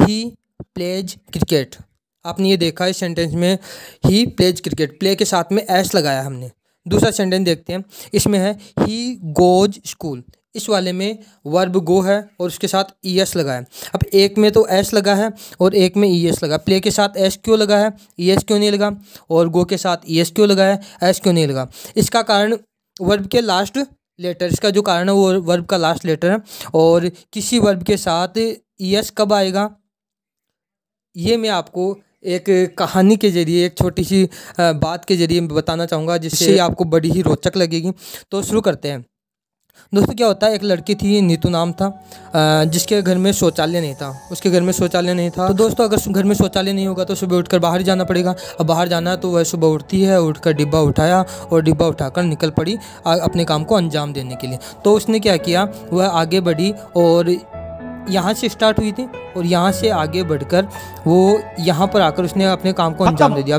he plays cricket आपने ये देखा इस सेंटेंस में ही प्लेज क्रिकेट प्ले के साथ में एस लगाया हमने दूसरा सेंटेंस देखते हैं इसमें है ही गोज स्कूल इस वाले में वर्ब गो है और उसके साथ ई e एस लगा है अब एक में तो एस लगा है और एक में ई e एस लगा प्ले के साथ एस क्यों लगा है ई e एस क्यों नहीं लगा और गो के साथ ई एस क्यों लगा है एस क्यों नहीं लगा इसका कारण वर्ब के लास्ट लेटर इसका जो कारण है वो वर्ब का लास्ट लेटर है और किसी वर्ब के साथ यस कब आएगा ये मैं आपको एक कहानी के जरिए एक छोटी सी बात के जरिए बताना चाहूँगा जिससे आपको बड़ी ही रोचक लगेगी तो शुरू करते हैं दोस्तों क्या होता है एक लड़की थी नीतू नाम था जिसके घर में शौचालय नहीं था उसके घर में शौचालय नहीं था तो दोस्तों अगर घर में शौचालय नहीं होगा तो सुबह उठकर बाहर जाना पड़ेगा अब बाहर जाना तो वह सुबह उठती है उठकर डिब्बा उठाया और डिब्बा उठाकर निकल पड़ी अपने काम को अंजाम देने के लिए तो उसने क्या किया वह आगे बढ़ी और यहाँ से स्टार्ट हुई थी और यहाँ से आगे बढ़कर वो यहाँ पर आकर उसने अपने काम को अंजाम दे दिया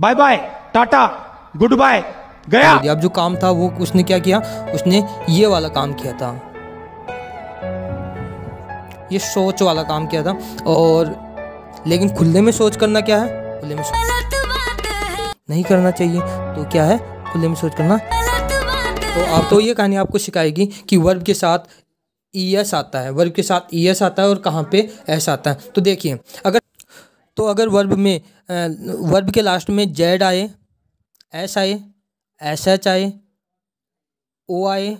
bye bye tata goodbye गया अब जो काम था वो उसने क्या किया उसने ये वाला काम किया था ये सोच वाला काम किया था और लेकिन खुले में सोच करना क्या है खुले में नहीं करना चाहिए तो क्या है खुले में सोच करना तो आप तो ये कहानी आपको सिखाएगी कि वर्ब के साथ ई एस आता है वर्ब के साथ ई एस आता है और कहाँ पे एस आता है तो देखिए अगर तो अगर वर्ब में वर्ब के लास्ट में Z I S I S H I O I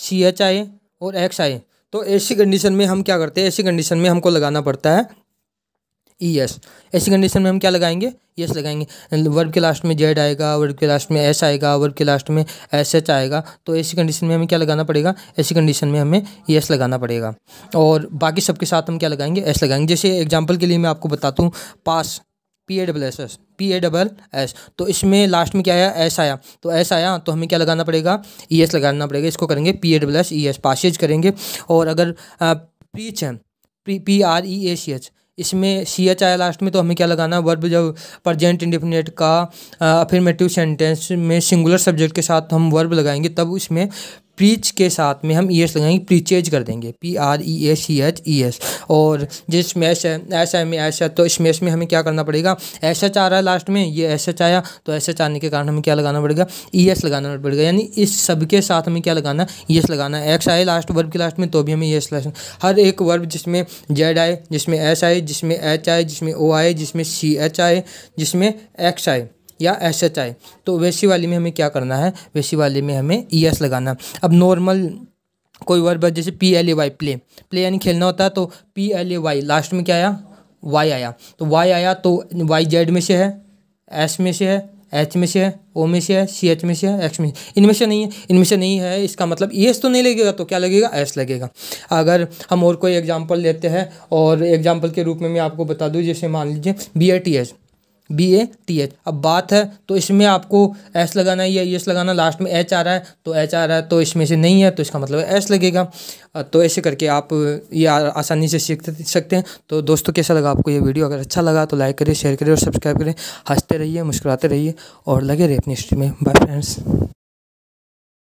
C H I और एक्स आई तो ऐसी कंडीशन में हम क्या करते हैं ऐसी कंडीशन में हमको लगाना पड़ता है ई एस ऐसी कंडीशन में हम क्या लगाएंगे एस लगाएंगे वर्ब के लास्ट में जेड आएगा वर्ब के लास्ट में एस आएगा वर्ब के लास्ट में एस एच आएगा तो ऐसी कंडीशन में हमें क्या लगाना पड़ेगा ऐसी कंडीशन में हमें एस लगाना पड़ेगा और बाकी सबके साथ हम क्या लगाएंगे एस लगाएंगे जैसे एग्जाम्पल के लिए मैं आपको बताता हूँ pass P A double S S P A double S तो इसमें लास्ट में क्या आया एस आया तो एस आया तो हमें क्या लगाना पड़ेगा ई e एस लगाना पड़ेगा इसको करेंगे P A double S E S passes करेंगे और अगर पीच है P P R E A C H इसमें सी एच आया लास्ट में तो हमें क्या लगाना वर्ब जब प्रजेंट इंडिफिनेट का अफर्मेटिव सेंटेंस में सिंगुलर सब्जेक्ट के साथ हम वर्ब लगाएंगे तब इसमें प्रीच के साथ में हम ई e एस लगाएंगे प्रीचेज कर देंगे P R E S C H E S और जिस स्मैश है ऐसा में ऐसा तो स्मैश में हमें क्या करना पड़ेगा एस एच आ रहा है लास्ट में ये एस एच आया तो एस एच आने के कारण हमें क्या लगाना पड़ेगा ई e एस लगाना पड़ेगा यानी इस सब के साथ हमें क्या लगाना है ई एस लगाना है एक्स आए लास्ट वर्ब के लास्ट में तो भी हमें ई e एस लगाना हर एक वर्ब जिसमें जेड आए जिसमें एस आए जिसमें एच आए जिसमें ओ आए जिसमें सी एच आए जिसमें एक्स आए या एस एच आई तो वैसी वाली में हमें क्या करना है वैसी वाली में हमें ई e एस लगाना अब नॉर्मल कोई वर्ड बस जैसे P L A Y play play यानी खेलना होता है तो P L A Y last में क्या आया वाई आया तो वाई आया तो वाई जेड में से है एस में से है एच में से है ओ में से है सी एच में से है एक्स में इनमें से नहीं है इनमें से नहीं है इसका मतलब ई e एस तो नहीं लगेगा तो क्या लगेगा एस लगेगा अगर हम और कोई एग्जाम्पल लेते हैं और एग्जाम्पल के रूप में मैं आपको बता दूँ जैसे मान लीजिए B A T S B A T H अब बात है तो इसमें आपको एस लगाना है या एस लगाना लास्ट में एच आ रहा है तो एच आ रहा है तो इसमें से नहीं है तो इसका मतलब एस लगेगा तो ऐसे करके आप ये आसानी से सीख सकते हैं तो दोस्तों कैसा लगा आपको ये वीडियो अगर अच्छा लगा तो लाइक करें शेयर करें और सब्सक्राइब करें हंसते रहिए मुस्कुराते रहिए और लगे रहे अपनी हिस्ट्री में बाय फ्रेंड्स